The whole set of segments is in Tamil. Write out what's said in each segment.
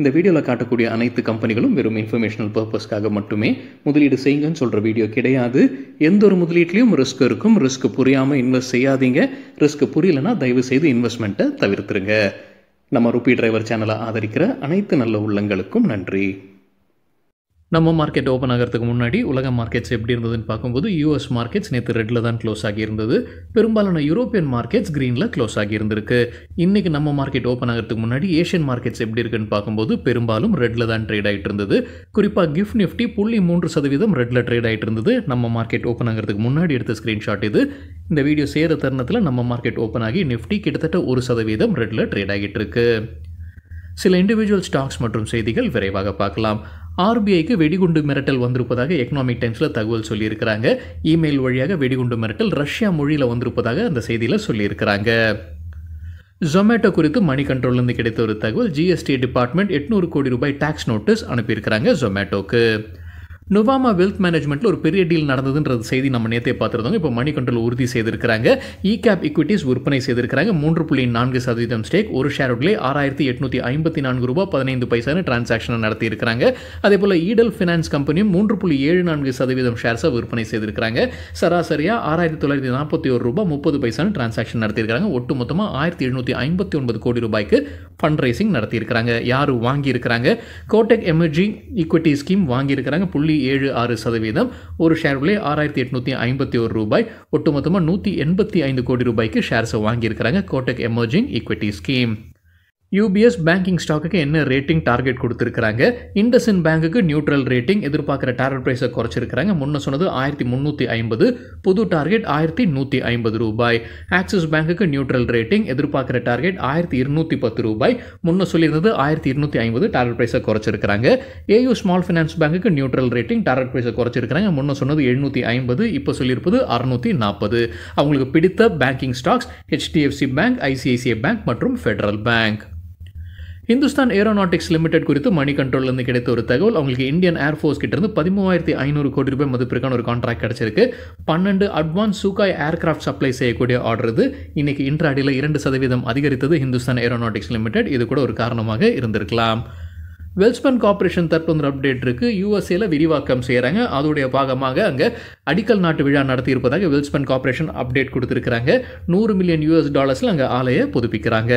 இந்த வீடியோவில் காட்டக்கூடிய அனைத்து கம்பெனிகளும் வெறும் இன்ஃபர்மேஷனல் பர்பஸ்க்காக மட்டுமே முதலீடு செய்யுங்கன்னு சொல்கிற வீடியோ கிடையாது எந்த ஒரு முதலீட்லையும் ரிஸ்க் இருக்கும் ரிஸ்க் புரியாமல் இன்வெஸ்ட் செய்யாதீங்க ரிஸ்க் புரியலன்னா தயவு செய்து இன்வெஸ்ட்மெண்ட்டை தவிர்த்துருங்க நம்ம ரூபி டிரைவர் சேனலை ஆதரிக்கிற அனைத்து நல்ல உள்ளங்களுக்கும் நன்றி நம்ம மார்க்கெட் ஓப்பன் ஆகிறதுக்கு முன்னாடி உலக மார்க்கெட்ஸ் எப்படி இருந்ததுன்னு பார்க்கும்போது யூஎஸ் மார்க்கெட்ஸ் நேற்று ரெட்டில் தான் க்ளோஸ் ஆகியிருந்தது பெரும்பாலான யூரோப்பியன் மார்க்கெட்ஸ் க்ரீனில் க்ளோஸ் ஆகியிருந்திருக்கு இன்றைக்கி நம்ம மார்க்கெட் ஓப்பன் ஆகிறதுக்கு முன்னாடி ஏஷியன் மார்க்கெட்ஸ் எப்படி இருக்குன்னு பார்க்கும்போது பெரும்பாலும் ரெட்டில் தான் ட்ரேட் ஆகிட்டு இருந்தது குறிப்பாக கிஃப்ட் நிஃப்டி புள்ளி மூன்று சதவீதம் ரெட்டில் ட்ரேட் ஆகிட்டு இருந்தது நம்ம மார்க்கெட் ஓப்பன் ஆகிறதுக்கு முன்னாடி எடுத்த ஸ்க்ரீன்ஷாட் இது இந்த வீடியோ சேர தருணத்தில் நம்ம மார்க்கெட் ஓப்பன் ஆகி நிஃப்டி கிட்டத்தட்ட ஒரு சதவீதம் ரெட்டில் ட்ரேட் ஆகிட்டு இருக்கு சில இண்டிவிஜுவல் ஸ்டாக்ஸ் மற்றும் செய்திகள் விரைவாக பார்க்கலாம் ஆர்பிஐக்கு வெடிகுண்டு மிரட்டல் வந்திருப்பதாக எக்கனாமிக் டைம்ஸில் தகவல் சொல்லியிருக்கிறாங்க இமெயில் வழியாக வெடிகுண்டு மிரட்டல் ரஷ்யா மொழியில் வந்திருப்பதாக அந்த செய்தியில் சொல்லியிருக்கிறாங்க ஜொமேட்டோ குறித்து மணி கண்ட்ரோல்லேருந்து கிடைத்த ஒரு தகவல் ஜிஎஸ்டி டிபார்ட்மெண்ட் எட்நூறு கோடி ரூபாய் டேக்ஸ் நோட்டீஸ் அனுப்பியிருக்கிறாங்க ஜொமேட்டோக்கு நுவாமா வெல்த் மேனேஜ்மெண்ட்டில் ஒரு பெரிய டீல் நடந்ததுன்றது செய்தி நம்ம நேற்றே பார்த்துருந்தோம் இப்போ மணி கண்ட்ரோல் உறுதி செய்திருக்கிறாங்க இ கேப் இக்விட்டிஸ் விற்பனை செய்திருக்கிறாங்க மூன்று புள்ளி நான்கு சதவீதம் ஸ்டேக் ஒரு ஷேருக்குள்ளே ஆறாயிரத்தி எட்நூற்றி ஐம்பத்தி நான்கு ரூபாய் பதினைந்து பைசான டிரான்சாக்ஷனை நடத்தியிருக்கிறாங்க அதே போல் ஈடல் ஃபினான்ஸ் கம்பெனியும் மூன்று புள்ளி ஏழு நான்கு சதவீதம் ஷேர்ஸை விற்பனை செய்திருக்கிறாங்க சராசரியாக ஆறாயிரத்தி தொள்ளாயிரத்தி நாற்பத்தி ஒரு ரூபாய் முப்பது பைசான டிரான்சாக்ஷன் நடத்தியிருக்காங்க ஒட்டு மொத்தமாக ஆயிரத்தி எழுநூற்றி ஐம்பத்தி ஒன்பது கோடி ரூபாய்க்கு ஃபண்ட் ரைசிங் நடத்தியிருக்கிறாங்க யார் வாங்கியிருக்கிறாங்க கோட்டெக் எமர்ஜிங் ஈக்விட்டி ஸ்கீம் வாங்கியிருக்கிறாங்க புள்ளி ஏழு ஆறு சதவீதம் ஒரு ஷேர் விலை ஆறாயிரத்தி எட்நூத்தி ஐம்பத்தி ஒரு ரூபாய் ஒட்டுமொத்தமாக நூற்றி எண்பத்தி ஐந்து கோடி ரூபாய்க்கு ஷேர்ஸை வாங்கியிருக்கிறாங்க Kotak emerging equity scheme UBS banking ஸ்டாக்குக்கு என்ன ரேட்டிங் டார்கெட் கொடுத்துருக்காங்க இண்டஸ்இன் பேங்குக்கு நியூட்ரல் ரேட்டிங் எதிர்பார்க்குற டார்கெட் ப்ரைஸை குறைச்சிருக்கிறாங்க முன்ன சொன்னது ஆயிரத்தி முந்நூற்றி ஐம்பது புது டார்கெட் ஆயிரத்தி நூற்றி ஐம்பது ரூபாய் ஆக்சிஸ் பேங்குக்கு நியூட்ரல் ரேட்டிங் எதிர்பார்க்குற டார்கெட் ஆயிரத்தி இருநூற்றி பத்து ரூபாய் முன்ன சொல்லியிருந்தது ஆயிரத்தி இருநூற்றி ஐம்பது டார்கெட் ப்ரைஸை குறைச்சிருக்கிறாங்க ஏயு ஸ்மால் ஃபினான்ஸ் பேங்குக்கு நியூட்ரல் ரேட்டிங் டார்கெட் ப்ரைஸை குறைச்சிருக்கிறாங்க முன்ன சொன்னது எழுநூற்றி ஐம்பது இப்போ சொல்லியிருப்பது அறுநூற்றி நாற்பது அவங்களுக்கு பிடித்த banking stocks HDFC bank ICICI bank மற்றும் federal bank Hindustan aeronautics limited குறித்து மணி கண்ட்ரோல்லேருந்து கிடைத்த ஒரு தகவல் அவங்களுக்கு இந்தியன் ஏர்ஃபோர்ஸ் கிட்டேருந்து பதிமூவாயிரத்தி ஐநூறு கோடி ரூபாய் மதிப்பிற்கான ஒரு கான்ட்ராக்ட் கிடச்சிருக்கு பன்னெண்டு அட்வான்ஸ் சூக்காய் ஏர்கிராஃப்ட் சப்ளை செய்யக்கூடிய ஆர்டர் இது இன்றைக்கி இன்ட்ராடியில் இரண்டு சதவீதம் அதிகரித்தது இந்துஸ்தான் ஏரோநாட்டிக்ஸ் லிமிடெட் இது கூட ஒரு காரணமாக இருந்திருக்கலாம் வெல்ஸ்பன் கார்பரேஷன் தற்போது அப்டேட் இருக்குது யூஎஸ்ஏல விரிவாக்கம் செய்கிறாங்க அதோடைய பாகமாக அங்கே அடிக்கல் நாட்டு விழா நடத்தியிருப்பதாக வெல்ஸ்பன் கார்பரேஷன் அப்டேட் கொடுத்துருக்குறாங்க நூறு மில்லியன் யூஎஸ் டாலர்ஸில் அங்கே ஆலையை புதுப்பிக்கிறாங்க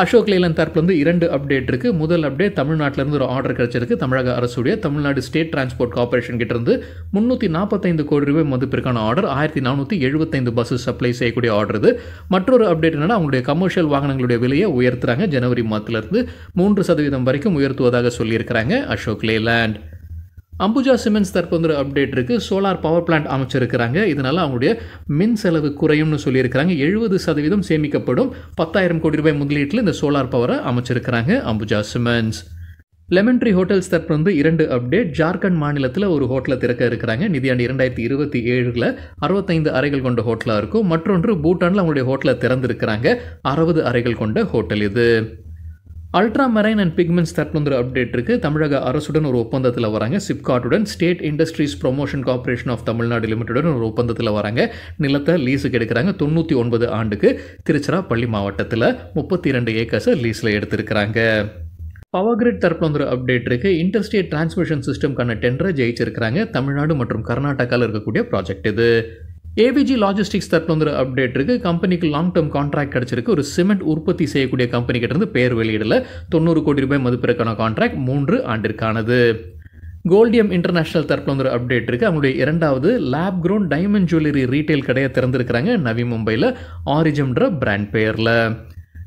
அசோக் லேலன் தரப்புல வந்து இரண்டு அப்டேட் இருக்குது முதல் அப்டேட் தமிழ்நாட்டிலேருந்து ஒரு ஆர்டர் கிடச்சிருக்கு தமிழக அரசுடைய தமிழ்நாடு ஸ்டேட் டிரான்ஸ்போர்ட் கார்பரேஷன் கிட்டேருந்து முந்நூற்றி நாற்பத்தைந்து கோடி ரூபாய் மதிப்பிற்கான ஆர்டர் ஆயிரத்தி நானூற்றி எழுபத்தைந்து பஸ்ஸு சப்ளை செய்யக்கூடிய ஆர்டர் இது மற்றொரு அப்டேட் என்னென்னா அவங்களுடைய கமர்ஷியல் வாகனங்களுடைய விலையை உயர்த்துறாங்க ஜனவரி மாதத்துலேருந்து மூன்று சதவீதம் வரைக்கும் உயர்த்துவதாக சொல்லியிருக்கிறாங்க அசோக் லேலேண்ட் அம்புஜா சிமெண்ட்ஸ் தற்போது ஒரு அப்டேட் இருக்குது சோலார் பவர் பிளான்ட் அமைச்சிருக்கிறாங்க இதனால் அவங்களுடைய மின் செலவு குறையும்னு சொல்லியிருக்கிறாங்க எழுபது சதவீதம் சேமிக்கப்படும் பத்தாயிரம் கோடி ரூபாய் முதலீட்டில் இந்த சோலார் பவரை அமைச்சிருக்கிறாங்க Ambuja cements lemon tree hotels தற்போது இரண்டு அப்டேட் ஜார்க்கண்ட் மாநிலத்தில் ஒரு ஹோட்டலை திறக்க இருக்கிறாங்க நிதியாண்டு இரண்டாயிரத்தி இருபத்தி ஏழில் அறுபத்தைந்து அறைகள் கொண்ட ஹோட்டலாக இருக்கும் மற்றொன்று பூட்டானில் அவங்களுடைய ஹோட்டலை திறந்திருக்கிறாங்க அறுபது அறைகள் கொண்ட ஹோட்டல் இது அல்ட்ரா மெரைன் அண்ட் பிக்மெண்ட்ஸ் தரப்புங்கிற அப்டேட் இருக்குது தமிழக அரசுடன் ஒரு ஒப்பந்தத்தில் வராங்க சிப்காட்டுடன் state industries promotion corporation of Tamil Nadu லிமிட்டடுடன் ஒரு ஒப்பந்தத்தில் வராங்க நிலத்தை லீஸுக்கு எடுக்கிறாங்க தொண்ணூற்றி ஒன்பது ஆண்டுக்கு திருச்சிராப்பள்ளி மாவட்டத்தில் முப்பத்தி ரெண்டு ஏக்கர்ஸை லீஸில் எடுத்திருக்கிறாங்க பவர் கிரிட் தரப்பில் வந்து அப்டேட் இருக்குது இன்டர்ஸ்டேட் டிரான்ஸ்மிஷன் சிஸ்டம்கான டெண்டரை ஜெயிச்சிருக்கிறாங்க தமிழ்நாடு மற்றும் கர்நாடகாவில் இருக்கக்கூடிய ப்ராஜெக்ட் இது ஏபிஜி லாஜிஸ்டிக்ஸ் தரப்பில் வந்து அப்டேட் இருக்குது கம்பெனிக்கு லாங் டேர்ம் கான்ட்ராக்ட் கிடச்சிருக்கு ஒரு சிமெண்ட் உற்பத்தி செய்யக்கூடிய இருந்து பேர் வெளியிடல தொண்ணூறு கோடி ரூபாய் மதிப்பிற்கான கான்ட்ராக்ட் மூன்று ஆண்டிற்கானது கோல்டியம் இன்டர்நேஷனல் தரப்பில் வந்து அப்டேட் இருக்குது அவங்களுடைய இரண்டாவது lab grown diamond jewellery retail கடையை திறந்துருக்கிறாங்க நவி மும்பையில் ஆரிஜம்ன்ற பிராண்ட் பேரில்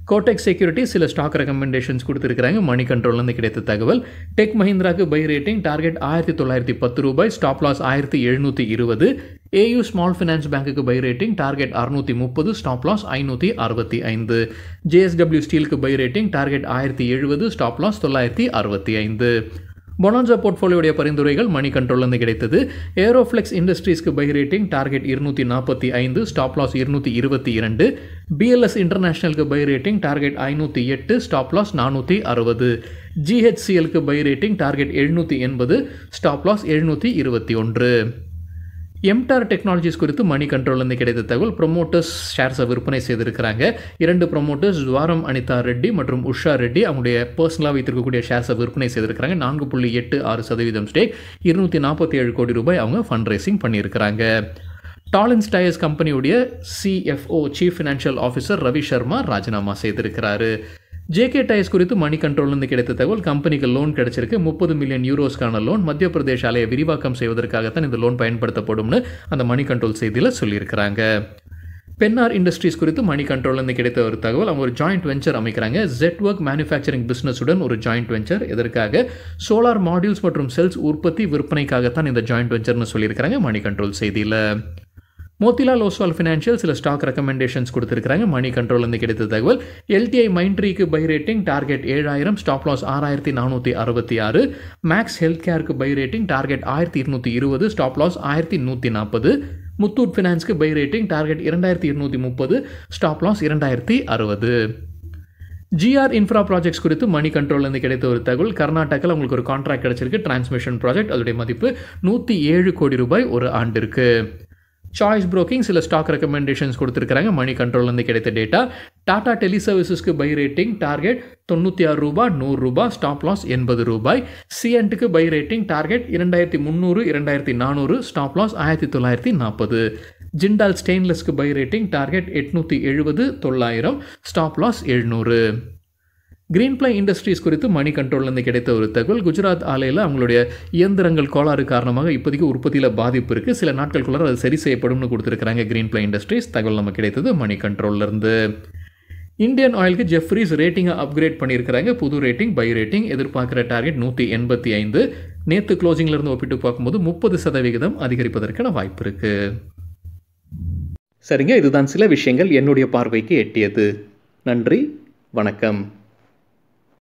கோடெக் செக்யூரிட்டி சில ஸ்டாக் ரெக்கமெண்டேஷன்ஸ் கொடுத்துருக்காங்க மணி கண்ட்ரோல்லேருந்து கிடைத்த தகவல் டெக் மஹிந்திராக்கு பை ரேட்டிங் டார்கெட் ஆயிரத்தி தொள்ளாயிரத்தி பத்து ரூபாய் ஸ்டாப் லாஸ் ஆயிரத்தி எழுநூற்றி இருபது ஏயு ஸ்மால் ஃபினான்ஸ் பேங்க்குக்கு பை ரேட்டிங் டார்கெட் அறுநூற்றி முப்பது ஸ்டாப் லாஸ் ஐநூற்றி அறுபத்தி ஐந்து ஜேஎஸ்டபிள்யூ ஸ்டீலுக்கு பை ரேட்டிங் டார்கெட் ஆயிரத்தி எழுபது ஸ்டாப் லாஸ் தொள்ளாயிரத்தி அறுபத்தி ஐந்து பொனான்சா போர்ட்ஃபோலியோடைய பரிந்துரைகள் மணி கண்ட்ரோல்லேருந்து கிடைத்தது ஏரோஃப்ளெக்ஸ் இண்டஸ்ட்ரீஸ்க்கு பை ரேட்டிங் டார்கெட் இருநூத்தி நாற்பத்தி ஐந்து ஸ்டாப் லாஸ் இருநூற்றி இருபத்தி இரண்டு பிஎல்எஸ் இன்டர்நேஷனலுக்கு பை ரேட்டிங் டார்கெட் ஐநூற்றி எட்டு ஸ்டாப் லாஸ் நானூற்றி அறுபது ஜிஹெச்சிஎலுக்கு பை ரேட்டிங் டார்கெட் எழுநூற்றி எண்பது ஸ்டாப் லாஸ் எழுநூற்றி இருபத்தி ஒன்று எம்டார் டெக்னாலஜிஸ் குறித்து மணி கண்ட்ரோல்லேருந்து கிடைத்த தகவல் ப்ரொமோட்டர்ஸ் ஷேர்ஸை விற்பனை செய்திருக்கிறாங்க இரண்டு ப்ரொமோட்டர்ஸ் துவாரம் அனிதா ரெட்டி மற்றும் உஷா ரெட்டி அவங்களுடைய பர்சனலாக வைத்திருக்கக்கூடிய ஷேர்ஸை விற்பனை செய்திருக்கிறாங்க நான்கு புள்ளி எட்டு ஆறு சதவீதம் ஸ்டேக் இருநூற்றி நாற்பத்தி ஏழு கோடி ரூபாய் அவங்க ஃபண்ட் ரேசிங் பண்ணியிருக்கிறாங்க டாலன்ஸ் டயர்ஸ் கம்பெனியுடைய CFO chief financial officer Ravi Sharma ராஜினாமா செய்திருக்கிறாரு ஜேகே டைஸ் குறித்து மணி கண்ட்ரோல்ந்து கிடைத்த தகவல் கம்பெனிக்கு லோன் கிடைச்சிருக்கு முப்பது மில்லியன் யூரோஸ்க்கான லோன் மத்திய பிரதேச ஆலையை விரிவாக்கம் செய்வதற்காகத்தான் இந்த லோன் பயன்படுத்தப்படும்னு அந்த மணி கண்ட்ரோல் செய்தியில் சொல்லியிருக்கிறாங்க பென்னார் இண்டஸ்ட்ரீஸ் குறித்து மணி கண்ட்ரோல்லேருந்து கிடைத்த ஒரு தகவல் அவங்க ஒரு ஜாயிண்ட் வெஞ்சர் அமைக்கிறாங்க ஜெட் ஒர்க் மேனுஃபேக்சரிங் பிஸ்னஸுடன் ஒரு ஜாயிண்ட் வெஞ்சர் இதற்காக சோலார் மாடியூல்ஸ் மற்றும் செல்ஸ் உற்பத்தி விற்பனைக்காகத்தான் இந்த ஜாயிண்ட் வெஞ்சர்னு சொல்லியிருக்கிறாங்க மணி கண்ட்ரோல் செய்தியில் மோத்திலால் ஓஸ்வால் ஃபினான்ஷியல் சில ஸ்டாக் ரெக்கமெண்டேஷன்ஸ் கொடுத்துருக்காங்க மணி கண்ட்ரோல்லேருந்து கிடைத்த தகவல் எல்டிஐ மைண்ட்ரிக்கு பை ரேட்டிங் டார்கெட் ஏழாயிரம் ஸ்டாப் லாஸ் ஆறாயிரத்தி நானூற்றி அறுபத்தி ஆறு மேக்ஸ் ஹெல்த் கேருக்கு பை ரேட்டிங் டார்கெட் ஆயிரத்தி இருநூற்றி இருபது ஸ்டாப் லாஸ் ஆயிரத்தி நூற்றி நாற்பது முத்தூட் ஃபினான்ஸ்க்கு பை ரேட்டிங் டார்கெட் இரண்டாயிரத்தி இருநூற்றி முப்பது ஸ்டாப் லாஸ் இரண்டாயிரத்தி அறுபது ஜிஆர் இன்ஃப்ரா ப்ராஜெக்ட்ஸ் குறித்து மணி கண்ட்ரோல்லேருந்து கிடைத்த ஒரு தகவல் கர்நாடகாவில் உங்களுக்கு ஒரு கான்ட்ராக்ட் கிடச்சிருக்கு டிரான்ஸ்மிஷன் ப்ராஜெக்ட் அதோடைய மதிப்பு நூற்றி ஏழு கோடி ரூபாய் ஒரு ஆண்டு இருக்குது சாய்ஸ் ப்ரோக்கிங் சில ஸ்டாக் ரெக்கமெண்டேஷன்ஸ் கொடுத்துருக்காங்க மணி கண்ட்ரோல்லேருந்து கிடைத்த டேட்டா டாடா டெலி சர்வீசஸ்க்கு பை ரேட்டிங் டார்கெட் தொண்ணூற்றி ஆறு ரூபாய் நூறுரூபா ஸ்டாப் லாஸ் எண்பது ரூபாய் சிஎன்ட்டுக்கு பை ரேட்டிங் டார்கெட் இரண்டாயிரத்தி முந்நூறு இரண்டாயிரத்தி நானூறு ஸ்டாப் லாஸ் ஆயிரத்தி தொள்ளாயிரத்தி நாற்பது ஜிண்டால் ஸ்டெயின்லெஸ்க்கு பை ரேட்டிங் டார்கெட் எட்நூற்றி எழுபது தொள்ளாயிரம் ஸ்டாப் லாஸ் எழுநூறு கிரீன் பிளை இண்டஸ்ட்ரீஸ் குறித்து மணி கண்ட்ரோல்லேருந்து கிடைத்த ஒரு தகவல் குஜராத் ஆலையில் அவங்களுடைய இயந்திரங்கள் கோளாறு காரணமாக இப்போதைக்கு உற்பத்தியில் பாதிப்பு இருக்குது சில நாட்களுக்குள்ளார அது சரி செய்யப்படும்னு கொடுத்துருக்குறாங்க கிரீன் பிளை இண்டஸ்ட்ரீஸ் தகவல் நம்ம கிடைத்தது மணி கண்ட்ரோல்லேருந்து இந்தியன் ஆயிலுக்கு ஜெஃப்ரிஸ் ரேட்டிங்கை அப்கிரேட் பண்ணியிருக்கிறாங்க புது ரேட்டிங் பை ரேட்டிங் எதிர்பார்க்குற டார்கெட் நூற்றி எண்பத்தி ஐந்து நேற்று க்ளோசிங்லேருந்து ஒப்பிட்டு பார்க்கும்போது முப்பது சதவிகிதம் அதிகரிப்பதற்கான வாய்ப்பு இருக்குது சரிங்க இதுதான் சில விஷயங்கள் என்னுடைய பார்வைக்கு எட்டியது நன்றி வணக்கம்